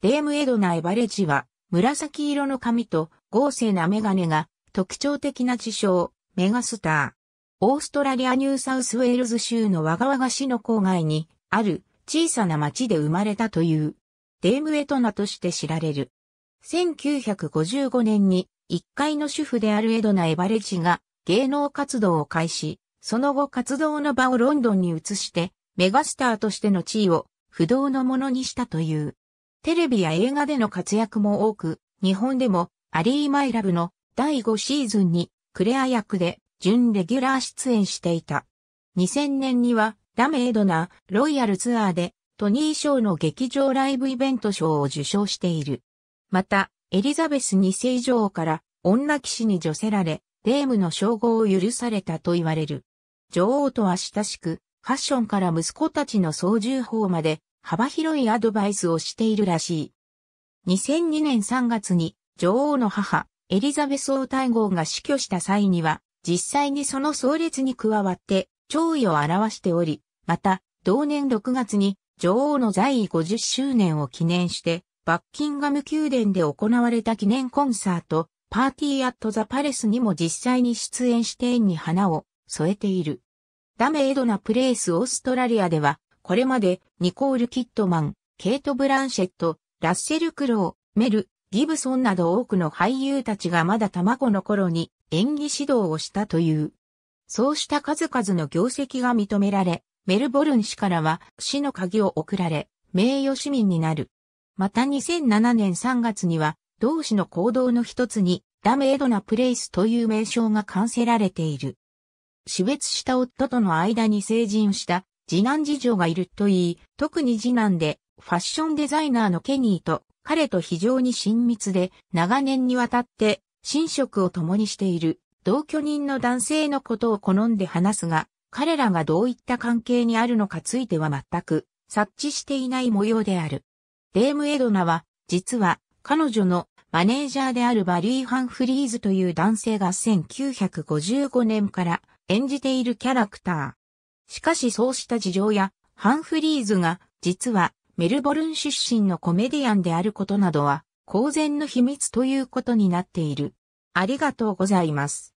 デームエドナ・エバレジは、紫色の髪と豪勢なメガネが特徴的な自称、メガスター。オーストラリア・ニューサウスウェールズ州のわがわが市の郊外にある小さな町で生まれたという、デームエドナとして知られる。1955年に一階の主婦であるエドナ・エバレジが芸能活動を開始、その後活動の場をロンドンに移して、メガスターとしての地位を不動のものにしたという。テレビや映画での活躍も多く、日本でもアリー・マイ・ラブの第5シーズンにクレア役で準レギュラー出演していた。2000年にはダメエドー、ロイヤルツアーでトニー賞の劇場ライブイベント賞を受賞している。また、エリザベス2世女王から女騎士に女せられ、デームの称号を許されたと言われる。女王とは親しく、ファッションから息子たちの操縦法まで幅広いアドバイスをしているらしい。2002年3月に女王の母、エリザベス王太后が死去した際には、実際にその葬列に加わって、弔意を表しており、また、同年6月に女王の在位50周年を記念して、バッキンガム宮殿で行われた記念コンサート、パーティー・アット・ザ・パレスにも実際に出演して園に花を添えている。ダメ・エドナ・プレイス・オーストラリアでは、これまでニコール・キットマン、ケイト・ブランシェット、ラッセル・クロー、メル、ギブソンなど多くの俳優たちがまだ卵の頃に演技指導をしたという。そうした数々の業績が認められ、メルボルン氏からは死の鍵を贈られ、名誉市民になる。また2007年3月には、同志の行動の一つに、ダメエドなプレイスという名称が冠せられている。死別した夫との間に成人した次男次女がいるといい、特に次男で、ファッションデザイナーのケニーと、彼と非常に親密で、長年にわたって、寝食を共にしている、同居人の男性のことを好んで話すが、彼らがどういった関係にあるのかついては全く、察知していない模様である。デーム・エドナは、実は、彼女のマネージャーであるバリー・ハンフリーズという男性が1955年から演じているキャラクター、しかしそうした事情や、ハンフリーズが、実は、メルボルン出身のコメディアンであることなどは、公然の秘密ということになっている。ありがとうございます。